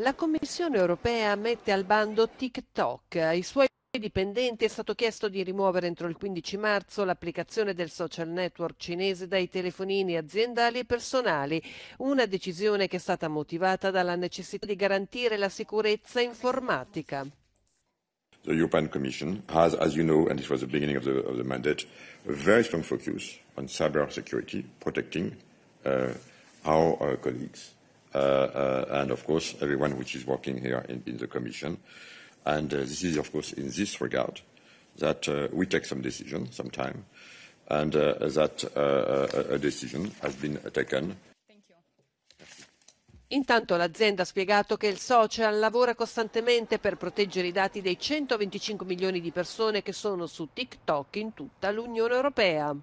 La Commissione europea mette al bando TikTok. Ai suoi dipendenti è stato chiesto di rimuovere entro il 15 marzo l'applicazione del social network cinese dai telefonini aziendali e personali, una decisione che è stata motivata dalla necessità di garantire la sicurezza informatica. The European Commission has, as you know, and this was the beginning of the, of the mandate, a very strong focus on cyber security, protecting uh, our uh, colleagues. Uh, uh, and of course, everyone which is working here in, in the Commission. And uh, this is, of course, in this regard that we take some decision sometime, and that a decision has been taken Intanto l'azienda ha spiegato che il social lavora costantemente per proteggere i dati dei 125 milioni di persone che sono su TikTok in tutta l'Unione Europea.